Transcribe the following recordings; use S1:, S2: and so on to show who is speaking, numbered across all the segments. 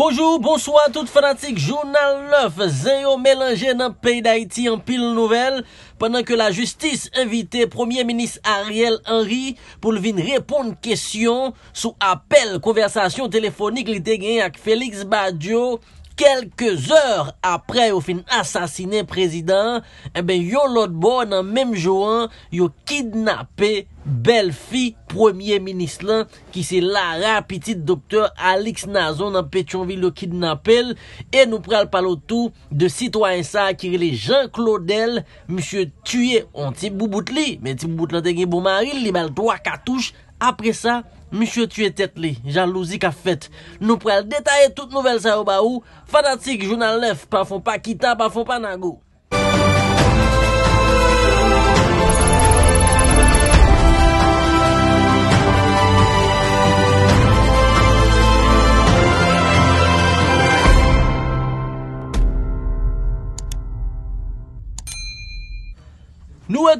S1: Bonjou, bonsoi, tout fanatik, jounal 9 zè yo melenje nan pey da iti an pil nouvel Pendan ke la justis invite premier minis Ariel Henry pou lvin reponde kesyon Sou apel konversasyon telefonik li te gen ak Felix Badiou Kelke zèr apre yo fin asasine prezident Eben eh yo lot bo nan mem johan yo kidnapé Bel fi, premier minis lan, ki se la rapitit doktor Alix Nazo nan pechon vi lo kidnapel, e nou pral palotou de sitwaensa akirele Jean Claudel, msye tuye, on ti bouboute li, men ti bouboute lan te gen boumari, li mal doa katouche, apre sa, msye tuye tet li, jalouzi ka fet. Nou pral detaye tout nouvel sa oba ou, fanatik, jounal lef, pa fon pa kita, pa fon pa nago.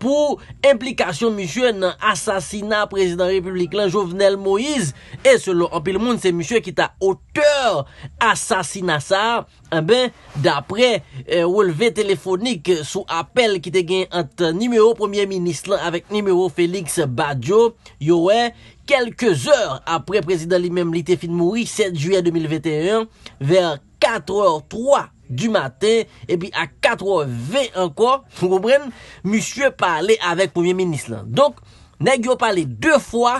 S1: pou implikasyon msye nan asasina prezident republik lan Jovenel Moïse, e selon Anpil Moun, se msye ki ta oteur asasina sa, eh d'apre euh, ouleve telefonik sou apel ki te gen ante nimeyo premier ministre lan, avek nimeyo Félix Badiou, yowè kelke zèr apre prezident li menm li te fin mouri, 7 juyè 2021, ver 4h03, Du maten, e pi a katro ve anko, monsye pale avek premier menis lan. Donk, ne gyo pale de fwa,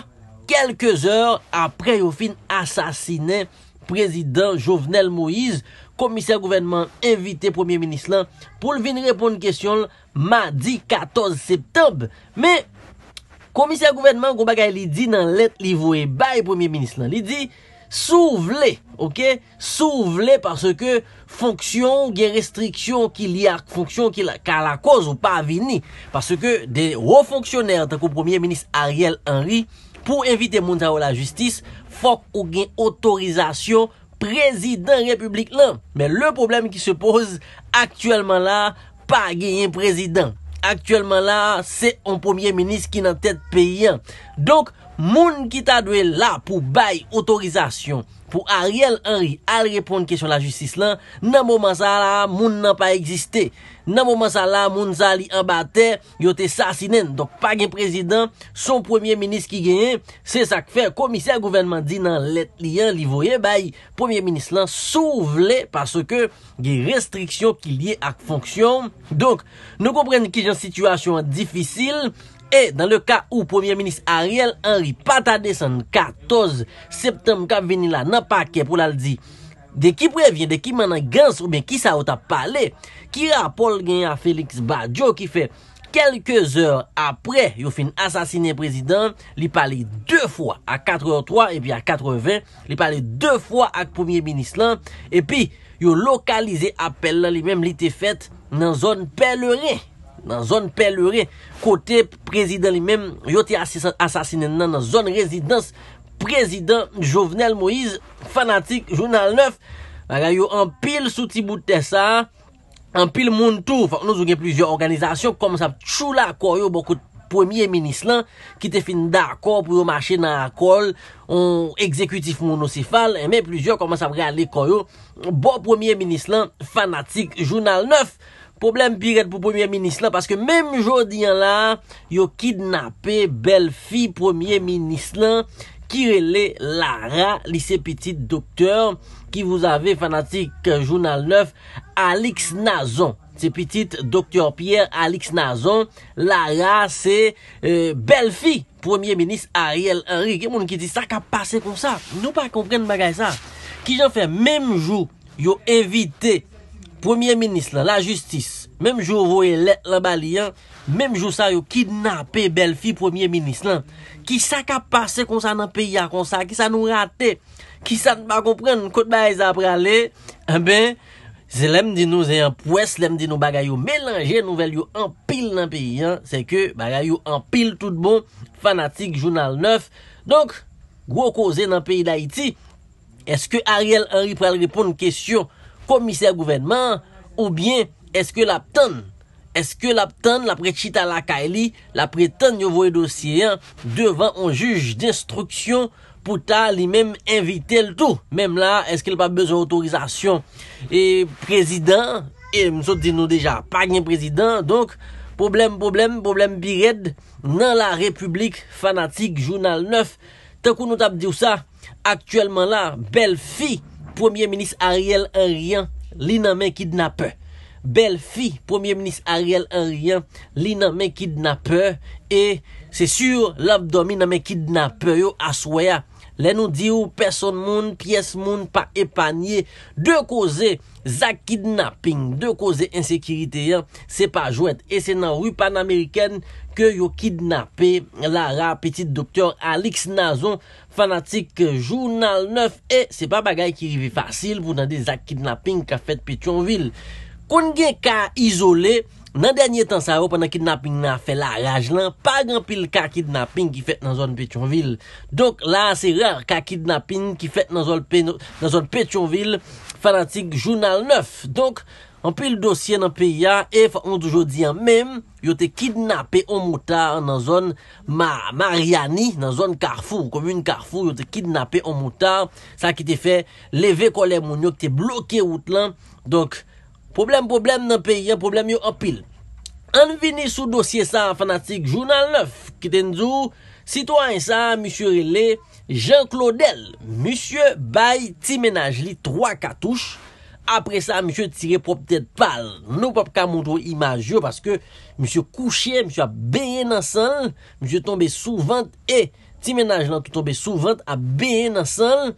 S1: kelke zor, apre yo fin asasine prezident Jovenel Moïse, komisyar gouvenman evite premier menis lan, pou l vini repon n kesyon ma di 14 septembe. Me, komisyar gouvenman gwo bagay li di nan let li vwe bay premier menis lan, li di, Sou vle, ok? Sou vle parce que fonksyon gen restriksyon ki li ak fonksyon ki la ka la koz ou pa avini. Parce que de ou fonksyoner en tanke ou premier ministre Ariel Henry, pou evite moun ta ou la justis, fok ou gen otorizasyon prezident republik lan. Men le probleme ki se pose aktuellement la, pa gen yen prezident. Aktuellement la, se ou premier ministre ki nan tet peyen. Donk, Moun ki ta dwe la pou bay otorizasyon pou Ariel Henry al reponde kesyon la justis lan, nan mouman sa la, moun nan pa egziste. Nan mouman sa la, moun sa li anbate, yo te sasinen. Dok, pa gen prezident, son premier minis ki genye, se sak fe komisyar gouvenman di nan let li an, li voye bay premier minis lan souv le, paso ke gen restriksyon ki liye ak fonksyon. Dok, nou kompren ki jan situasyon an difisil, E, dan le ka ou Premier Minist Ariel Henry patades an 14 septem kap veni la nan pake pou lal di, de ki prevyen, de ki manan gans ou be ki sa wot ap pale, ki rapol gen a Felix Badiou ki fe kelkez or apre yo fin asasine prezident, li pale de fwa a 83 epi a 80, li pale de fwa ak Premier Minist lan, epi yo lokalize apel la li menm li te fet nan zon pelerien. nan zon pelure, kote prezident li mem, yo ti asasinen nan nan zon rezidans, prezident Jovenel Moïse, fanatik jounal 9, aga yo an pil souti boutessa, an pil moun tou, nou zon gen plizye organizasyon, komans ap chou la akoy yo bokout premye minis lan, ki te fin da akor pou yo mache nan akol, on ekzekutif moun osifal, e men plizye komans ap reale akoy yo, bok premye minis lan, fanatik jounal 9, Problem piret pou premier ministre la. Parce que même jour d'hien la, yo kidnappé belle fille premier ministre la, Kirele Lara, lise petite docteur, ki vous avez fanatique journal 9, Alix Nazan. Se petite docteur Pierre Alix Nazan. Lara, se euh, belle fille premier ministre Ariel Henry. Kèmoun ki di sa ka passe kon sa. Nou pa komprenne bagay sa. Ki jen fè, même jour, yo evité, Premier Ministre lan, la justice, memjou vowe let lan bali an, memjou sa yo kidnape bel fi Premier Ministre lan, ki sa ka pase konsa nan peyi a konsa, ki sa nou rate, ki sa nou pa kompren, nou kote baye za prale, enbe, eh zelem di nou zeyan pwes, zelem di nou bagay yo melange, nou vel yo empil nan peyi an, se ke bagay yo empil tout bon, fanatik, jounal neuf. Donk, gwo koze nan peyi da iti, eske Ariel Henry prale repon nou kesyon komisèr gouvenman, ou bien eske la ptan, eske la ptan la prechita la kaeli, la pretan yo voye dosyen, devan on juj destruksyon pou ta li mem evite l tou mem la, eske la pa bezo autorizasyon e prezidan e msot di nou deja, pa gen prezidan donk, problem, problem, problem pi red, nan la republik fanatik, jounal 9 tenkou nou tap di ou sa, aktuelman la, bel fi Premier Minist Ariel Henryan li nan men kidnapè. Bel fi Premier Minist Ariel Henryan li nan men kidnapè. E se sur l'abdomi nan men kidnapè yo aswaya. Lè nou di ou person moun, piyes moun pa epanye. De koze zak kidnapping, de koze insekiriteye, se pa jwet. E se nan rupan Ameriken ke yo kidnape la ra petite doktor Alex Nazon, fanatik Jounal 9. E se pa bagay ki rivi fasil, vou nan de zak kidnapping ka fet Petionville. Kon gen ka izole... Nan denye tan sa yo, panan kidnapping nan fe la raj lan, pa gran pil ka kidnapping ki fet nan zon Petionville. Donk la, se rar ka kidnapping ki fet nan zon Petionville, fanatik Jounal 9. Donk, an pil dosye nan pi ya, e fa 11 oujou diyan men, yo te kidnappe o motar nan zon Mariani, nan zon Carrefour, komune Carrefour, yo te kidnappe o motar, sa ki te fe leve kolè moun yo, yo te bloke wout lan, donk, Problem, problem nan peye, problem yo apil. An vini sou dosye sa fanatik, jounal 9, ki ten zou, sitou an sa, msye rele, Jean Claudel, msye bay, ti menaj li, 3 katouche, apre sa, msye tire popetet pal, nou popetet montou imaj yo, paske msye kouche, msye a beye nan sanl, msye tombe souvant, e, ti menaj nan tou tombe souvant, a beye nan sanl,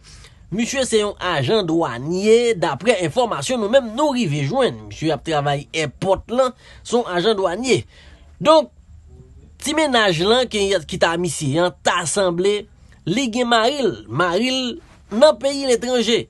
S1: Mishwe se yon ajan dwa nye, dapre informasyon nou mèm nou rive jwen. Mishwe ap travay epot lan, son ajan dwa nye. Don, ti menaj lan ki ta misi, ta asemble ligye Maril. Maril nan peyi l'etranje.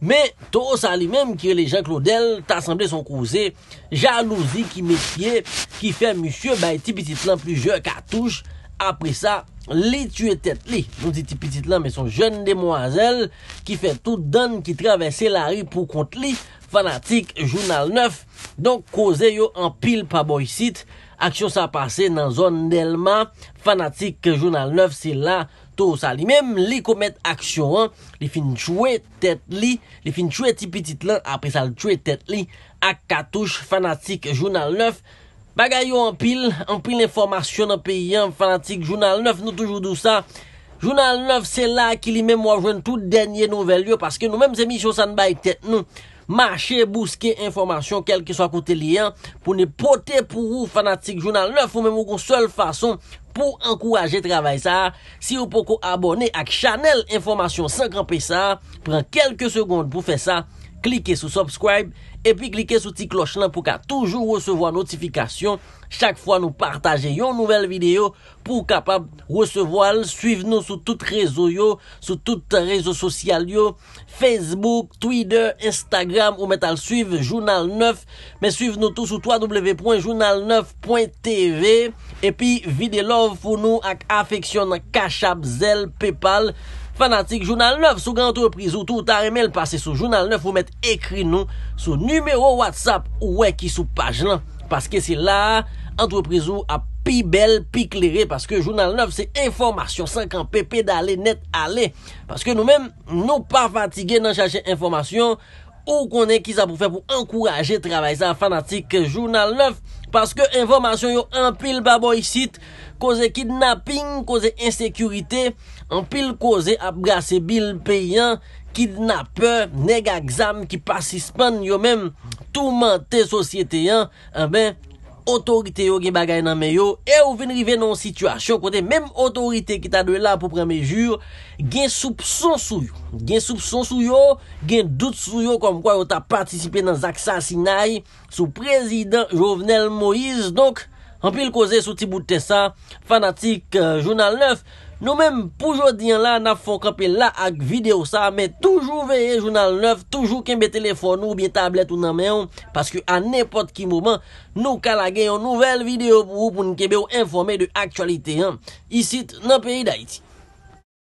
S1: Me, to sa li mèm ki re le Jean Claudel, ta asemble son kouse, jalousi ki metye, ki fe mishwe bay ti bitit lan plujer katouche. Apre sa... Li tue tet li, nou di ti pitit lan, me son jen demwazel ki fe tout dan ki travese la ri pou kont li, fanatik jounal 9. Donk koze yo an pil pa boy sit, aksyon sa pase nan zon delman, fanatik jounal 9, si la to sa li. Mèm li komet aksyon an, li fin tue tet li, li fin tue ti pitit lan, apre sa li tue tet li, ak katouche, fanatik jounal 9. Bagay yo anpil, anpil l'informasyon nan peyi an, fanatik Jounal 9 nou toujou dou sa. Jounal 9 se la ki li mèm wajwen tout denye nouvel yon, paske nou mèm zemisyon san bay tet nou. Mache, bouske, informasyon, kel ki sa kote li an, pou ne pote pou ou, fanatik Jounal 9, ou mèm ou kon sol fason pou ankouraje travay sa. Si ou poko abone ak chanel informasyon san kampi sa, pren kelke segonde pou fe sa. Klike sou subscribe epi klike sou ti kloch lan pou ka toujou recevo an notifikasyon Chak fwa nou partaje yon nouvel video pou ka pa recevo al Suiv nou sou tout rezo yo, sou tout rezo sosyal yo Facebook, Twitter, Instagram ou met al suiv Jounal 9 Men suiv nou tou sou www.jounal9.tv Epi vide love founou ak afeksyonan kachap, zel, pepal FANATIQUE JOURNAL 9 SOU GAN ENTREPRISO TOU TAREMEL PASE SOU JOURNAL 9 FOU METTE EKRINON SOU NUMERO WHATSAPP OU WEKI SOU PAJ LAN PASKE SI LA ENTREPRISO A PI BEL PI KLERE PASKE JOURNAL 9 SE INFORMASYON 50 PP DALE NET ALE PASKE NO MEM NOU PA FATIGUE NAN CHACHE INFORMASYON OU KONEN KIZA POU FE POU ENKOURAJE TRAVAILZAN FANATIQUE JOURNAL 9 PASKE INFORMASYON YO AN PIL BABOY SIT KOZE KIDNAPPING KOZE INSEKURITE Anpil koze apgrase bil peyan, kidnapeur, nega gzam ki pasispan yo men, touman te sosyete yan, anbe, otorite yo gen bagay nan men yo, e ou venrive nan sitwasyon kote, menm otorite ki ta de la pou premejur, gen soupson sou yo, gen soupson sou yo, gen dout sou yo, konm kwa yo ta patisipe nan zaksasinaj sou prezident Jovenel Moïse, donk, Ampil koze sou ti bout te sa, fanatik Jounal 9, nou menm poujodi an la na fon kapel la ak video sa, men toujou veye Jounal 9, toujou kenbe telefon ou biye tablet ou nanmen yon, paske an nepot ki mouman nou kalage yon nouvel video pou ou pou nkebe ou informe de aktualite yon, isit nan peyi da iti.